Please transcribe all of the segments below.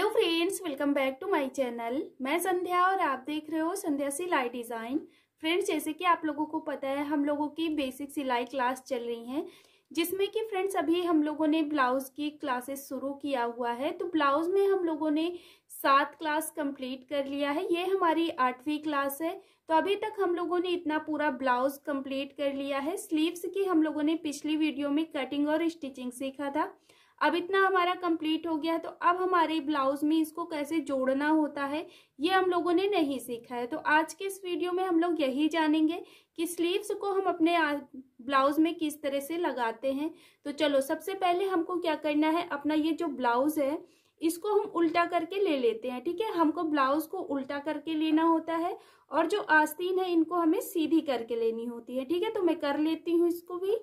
hello friends welcome back to my channel मैं संध्या और आप देख रहे हो संध्या सिलाई डिज़ाइन फ्रेंड्स जैसे कि आप लोगों को पता है हम लोगों की बेसिक सिलाई क्लास चल रही है जिसमें कि फ्रेंड्स अभी हम लोगों ने ब्लाउज़ की क्लासेस शुरू किया हुआ है तो ब्लाउज़ में हम लोगों ने सात क्लास कंप्लीट कर लिया है ये हमारी आठवीं क्लास है तो अभी तक हम लोगों ने इतना पूरा ब्लाउज़ कंप्लीट कर लिया है स्लीव्स की हम लोगों ने पिछली वीडियो में कटिंग और स्टिचिंग सीखा था अब इतना हमारा कंप्लीट हो गया तो अब हमारे ब्लाउज में इसको कैसे जोड़ना होता है ये हम लोगों ने नहीं सीखा है तो आज के इस वीडियो में हम लोग यही जानेंगे कि स्लीव्स को हम अपने ब्लाउज में किस तरह से लगाते हैं तो चलो सबसे पहले हमको क्या करना है अपना ये जो ब्लाउज है इसको हम उल्टा करके ले लेते हैं ठीक है हमको ब्लाउज को उल्टा करके लेना होता है और जो आस्तीन है इनको हमें सीधी करके लेनी होती है ठीक है तो मैं कर लेती हूँ इसको भी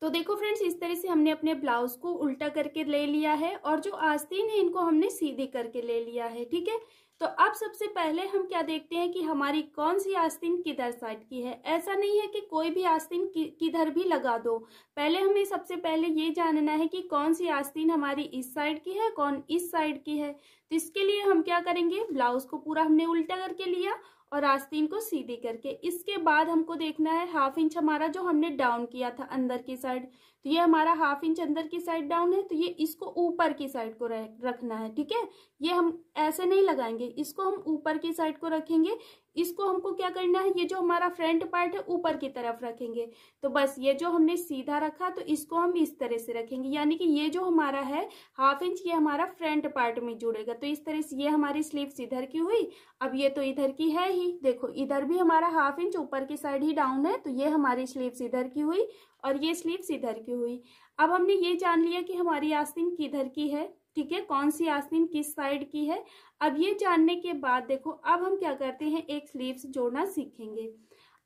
तो देखो फ्रेंड्स इस तरह से हमने अपने ब्लाउज को उल्टा करके ले लिया है और जो आस्तीन है इनको हमने सीधे करके ले लिया है ठीक है तो अब सबसे पहले हम क्या देखते हैं कि हमारी कौन सी आस्तीन किधर साइड की है ऐसा नहीं है कि कोई भी आस्तीन कि, किधर भी लगा दो पहले हमें सबसे पहले ये जानना है कि कौन सी आस्तीन हमारी इस साइड की है कौन इस साइड की है तो इसके लिए हम क्या करेंगे ब्लाउज को पूरा हमने उल्टा करके लिया और आस्तीन को सीधी करके इसके बाद हमको देखना है हाफ इंच हमारा जो हमने डाउन किया था अंदर की साइड तो ये हमारा हाफ इंच अंदर की साइड डाउन है तो ये इसको ऊपर की साइड को रखना है ठीक है ये हम ऐसे नहीं लगाएंगे इसको हम ऊपर की साइड को रखेंगे इसको हमको क्या करना है ये जो हमारा फ्रंट पार्ट है ऊपर की तरफ रखेंगे तो बस ये जो हमने सीधा रखा तो इसको हम इस तरह से रखेंगे यानी कि ये जो हमारा है हाफ इंच ये हमारा फ्रंट पार्ट में जुड़ेगा तो इस तरह से ये हमारी स्लीव्स इधर की हुई अब ये तो इधर की है ही देखो इधर भी हमारा हाफ इंच ऊपर की साइड ही डाउन है तो ये हमारी स्लीव्स इधर की हुई और ये स्लीव्स इधर की हुई अब हमने ये जान लिया कि हमारी आस्तीन किधर की है ठीक है कौन सी आस्तीन किस साइड की है अब ये जानने के बाद देखो अब हम क्या करते हैं एक स्लीव्स जोड़ना सीखेंगे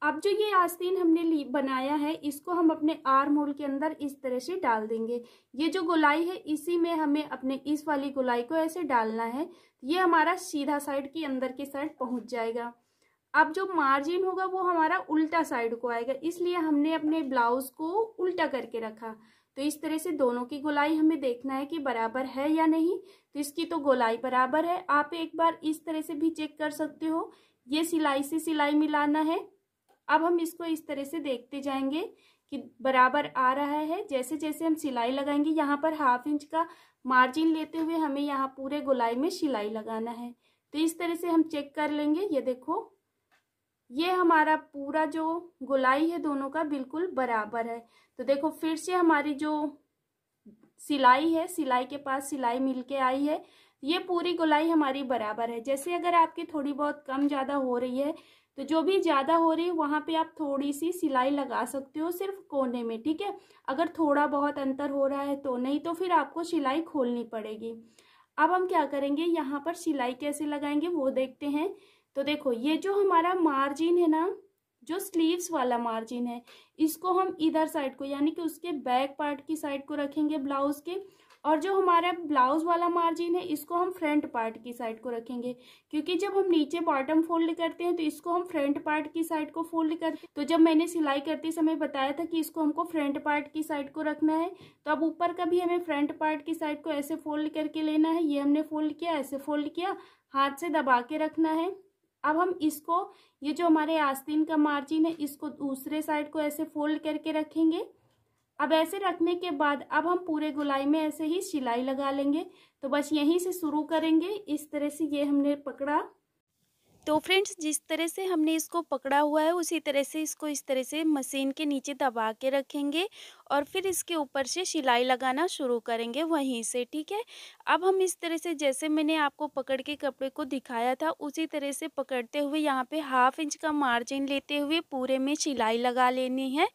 अब जो ये आस्तीन हमने बनाया है इसको हम अपने आर मोल के अंदर इस तरह से डाल देंगे ये जो गोलाई है इसी में हमें अपने इस वाली गोलाई को ऐसे डालना है ये हमारा सीधा साइड के अंदर की साइड पहुंच जाएगा अब जो मार्जिन होगा वो हमारा उल्टा साइड को आएगा इसलिए हमने अपने ब्लाउज को उल्टा करके रखा तो इस तरह से दोनों की गोलाई हमें देखना है कि बराबर है या नहीं तो इसकी तो गोलाई बराबर है आप एक बार इस तरह से भी चेक कर सकते हो ये सिलाई से सिलाई मिलाना है अब हम इसको इस तरह से देखते जाएंगे कि बराबर आ रहा है जैसे जैसे हम सिलाई लगाएंगे यहाँ पर हाफ इंच का मार्जिन लेते हुए हमें यहाँ पूरे गोलाई में सिलाई लगाना है तो इस तरह से हम चेक कर लेंगे ये देखो ये हमारा पूरा जो गोलाई है दोनों का बिल्कुल बराबर है तो देखो फिर से हमारी जो सिलाई है सिलाई के पास सिलाई मिलके आई है ये पूरी गोलाई हमारी बराबर है जैसे अगर आपकी थोड़ी बहुत कम ज़्यादा हो रही है तो जो भी ज़्यादा हो रही है वहाँ पे आप थोड़ी सी सिलाई लगा सकते हो सिर्फ कोने में ठीक है अगर थोड़ा बहुत अंतर हो रहा है तो नहीं तो फिर आपको सिलाई खोलनी पड़ेगी अब हम क्या करेंगे यहाँ पर सिलाई कैसे लगाएंगे वो देखते हैं तो देखो ये जो हमारा मार्जिन है ना जो स्लीव्स वाला मार्जिन है इसको हम इधर साइड को यानी कि उसके बैक पार्ट की साइड को रखेंगे ब्लाउज के और जो हमारा ब्लाउज वाला मार्जिन है इसको हम फ्रंट पार्ट की साइड को रखेंगे क्योंकि जब हम नीचे बॉटम फोल्ड करते हैं तो इसको हम फ्रंट पार्ट की साइड को फोल्ड कर तो जब मैंने सिलाई करते समय बताया था कि इसको हमको फ्रंट पार्ट की साइड को रखना है तो अब ऊपर का भी हमें फ्रंट पार्ट की साइड को ऐसे फोल्ड करके लेना है ये हमने फोल्ड किया ऐसे फोल्ड किया हाथ से दबा के रखना है अब हम इसको ये जो हमारे आस्तीन का मार्जिन है इसको दूसरे साइड को ऐसे फोल्ड करके रखेंगे अब ऐसे रखने के बाद अब हम पूरे गुलाई में ऐसे ही सिलाई लगा लेंगे तो बस यहीं से शुरू करेंगे इस तरह से ये हमने पकड़ा तो फ्रेंड्स जिस तरह से हमने इसको पकड़ा हुआ है उसी तरह से इसको इस तरह से मशीन के नीचे दबा के रखेंगे और फिर इसके ऊपर से सिलाई लगाना शुरू करेंगे वहीं से ठीक है अब हम इस तरह से जैसे मैंने आपको पकड़ के कपड़े को दिखाया था उसी तरह से पकड़ते हुए यहाँ पे हाफ इंच का मार्जिन लेते हुए पूरे में सिलाई लगा लेनी है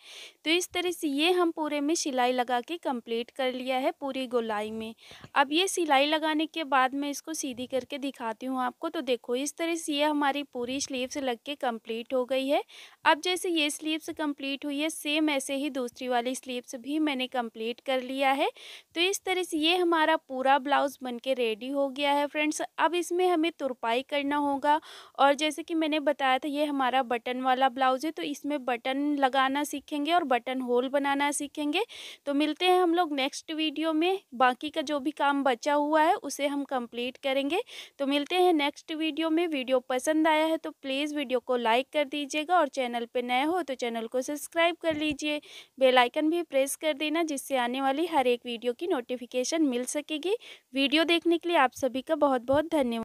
तो इस तरह से ये हम पूरे में सिलाई लगा के कंप्लीट कर लिया है पूरी गोलाई में अब ये सिलाई लगाने के बाद मैं इसको सीधी करके दिखाती हूँ आपको तो देखो इस तरह से ये हम हमारी पूरी स्लीव्स लग के कम्प्लीट हो गई है अब जैसे ये स्लीव्स कम्प्लीट हुई है सेम ऐसे ही दूसरी वाली स्लीव्स भी मैंने कम्प्लीट कर लिया है तो इस तरह से ये हमारा पूरा ब्लाउज़ बन के रेडी हो गया है फ्रेंड्स अब इसमें हमें तुरपाई करना होगा और जैसे कि मैंने बताया था ये हमारा बटन वाला ब्लाउज़ है तो इसमें बटन लगाना सीखेंगे और बटन होल बनाना सीखेंगे तो मिलते हैं हम लोग नेक्स्ट वीडियो में बाकी का जो भी काम बचा हुआ है उसे हम कंप्लीट करेंगे तो मिलते हैं नेक्स्ट वीडियो में वीडियो पसंद पसंद आया है तो प्लीज़ वीडियो को लाइक कर दीजिएगा और चैनल पर नए हो तो चैनल को सब्सक्राइब कर लीजिए बेलाइकन भी प्रेस कर देना जिससे आने वाली हर एक वीडियो की नोटिफिकेशन मिल सकेगी वीडियो देखने के लिए आप सभी का बहुत बहुत धन्यवाद